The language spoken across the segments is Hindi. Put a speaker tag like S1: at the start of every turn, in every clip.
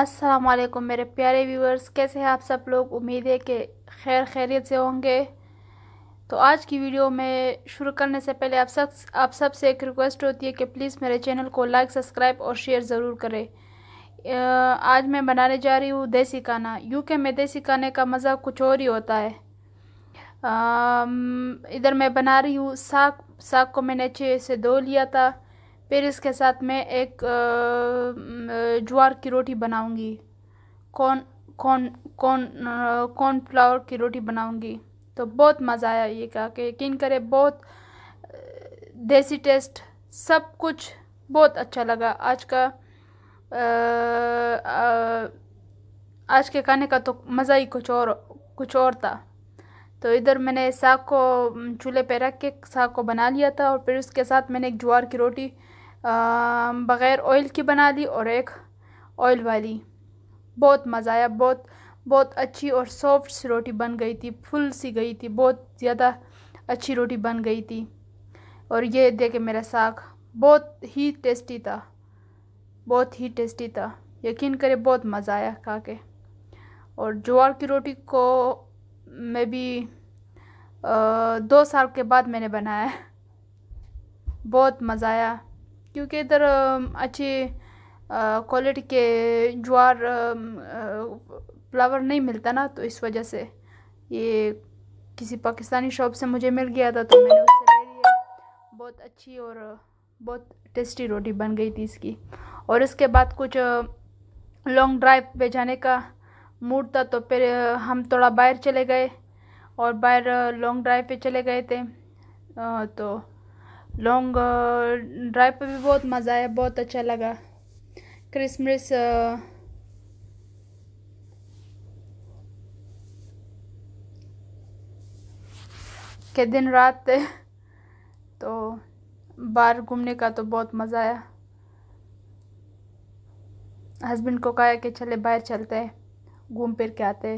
S1: अस्सलाम वालेकुम मेरे प्यारे व्यूअर्स कैसे हैं आप सब लोग उम्मीद है कि खैर खैरियत से होंगे तो आज की वीडियो में शुरू करने से पहले आप सब आप सब से एक रिक्वेस्ट होती है कि प्लीज़ मेरे चैनल को लाइक सब्सक्राइब और शेयर ज़रूर करें आज मैं बनाने जा रही हूँ देसी खाना यूँ के में देसी खाने का मज़ा कुछ और ही होता है इधर मैं बना रही हूँ साग साग को मैंने अच्छे से धो लिया था फिर इसके साथ मैं एक ज्वार की रोटी बनाऊंगी कौन कौन कौन कौन फ्लावर की रोटी बनाऊंगी तो बहुत मज़ा आया ये कहा कि यकीन करें बहुत देसी टेस्ट सब कुछ बहुत अच्छा लगा आज का आ, आज के खाने का तो मज़ा ही कुछ और कुछ और था तो इधर मैंने साग को चूल्हे पे रख के साग को बना लिया था और फिर उसके साथ मैंने एक ज्वार की रोटी बग़ैर ऑयल की बना ली और एक ऑयल वाली बहुत मज़ा आया बहुत बहुत अच्छी और सॉफ्ट सी रोटी बन गई थी फुल सी गई थी बहुत ज़्यादा अच्छी रोटी बन गई थी और ये देखे मेरा साग बहुत ही टेस्टी था बहुत ही टेस्टी था यकीन करें बहुत मज़ा आया खा के और ज्वार की रोटी को मैं भी दो साल के बाद मैंने बनाया बहुत मज़ा आया क्योंकि इधर अच्छी क्वालिटी के ज्वार फ्लावर नहीं मिलता ना तो इस वजह से ये किसी पाकिस्तानी शॉप से मुझे मिल गया था तो मैंने उससे ले लिया बहुत अच्छी और बहुत टेस्टी रोटी बन गई थी इसकी और इसके बाद कुछ लॉन्ग ड्राइव पे जाने का मूड था तो फिर हम थोड़ा बाहर चले गए और बाहर लॉन्ग ड्राइव पे चले गए थे तो लॉन्ग ड्राइव पे भी बहुत मज़ा आया बहुत अच्छा लगा क्रिसमस के दिन रात थे तो बाहर घूमने का तो बहुत मज़ा आया हस्बैंड को कहा कि चले बाहर चलते हैं घूम फिर के आते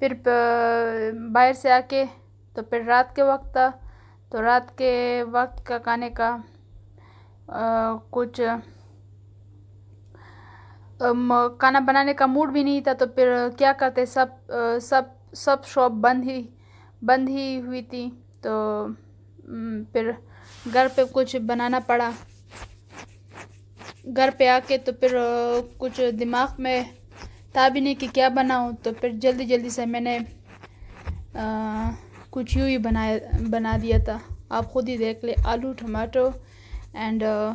S1: फिर बाहर से आके तो फिर रात के वक्त था तो रात के वक्त का खाने का आ, कुछ खाना बनाने का मूड भी नहीं था तो फिर क्या करते सब आ, सब सब शॉप बंद ही बंद ही हुई थी तो फिर घर पे कुछ बनाना पड़ा घर पे आके तो फिर कुछ दिमाग में था भी नहीं कि क्या बनाऊँ तो फिर जल्दी जल्दी से मैंने आ, कुछ यूँ ही बनाया बना दिया था आप ख़ुद ही देख ले आलू टमाटो एंड uh,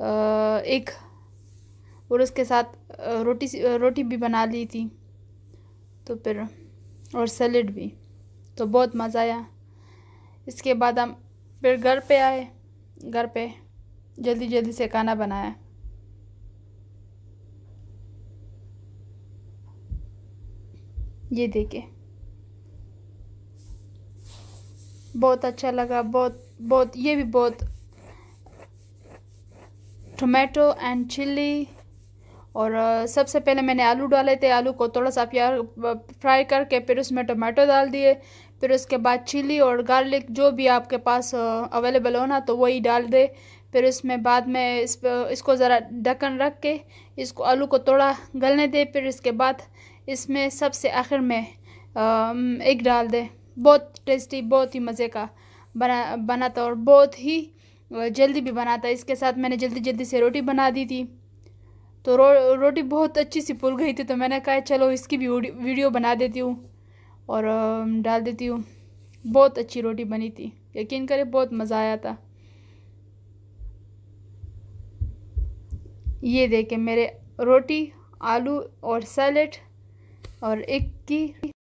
S1: uh, एक और उसके साथ uh, रोटी रोटी भी बना ली थी तो फिर और सैलड भी तो बहुत मज़ा आया इसके बाद हम फिर घर पे आए घर पे जल्दी जल्दी से खाना बनाया ये देखे बहुत अच्छा लगा बहुत बहुत ये भी बहुत टोमेटो एंड चिल्ली और सबसे पहले मैंने आलू डाले थे आलू को थोड़ा सा प्यार फ्राई करके फिर उसमें टमाटो डाल दिए फिर उसके बाद चिली और गार्लिक जो भी आपके पास अवेलेबल हो ना तो वही डाल दे फिर इसमें बाद में इस इसको ज़रा ढक्कन रख के इसको आलू को थोड़ा गलने दे फिर इसके बाद इसमें सबसे आखिर में एक डाल दें बहुत टेस्टी बहुत ही मज़े का बना बना था और बहुत ही जल्दी भी बना था इसके साथ मैंने जल्दी जल्दी से रोटी बना दी थी तो रो रोटी बहुत अच्छी सी फूल गई थी तो मैंने कहा चलो इसकी भी वीडियो बना देती हूँ और डाल देती हूँ बहुत अच्छी रोटी बनी थी यकीन करें बहुत मज़ा आया था ये देखें मेरे रोटी आलू और सैलेड और एक की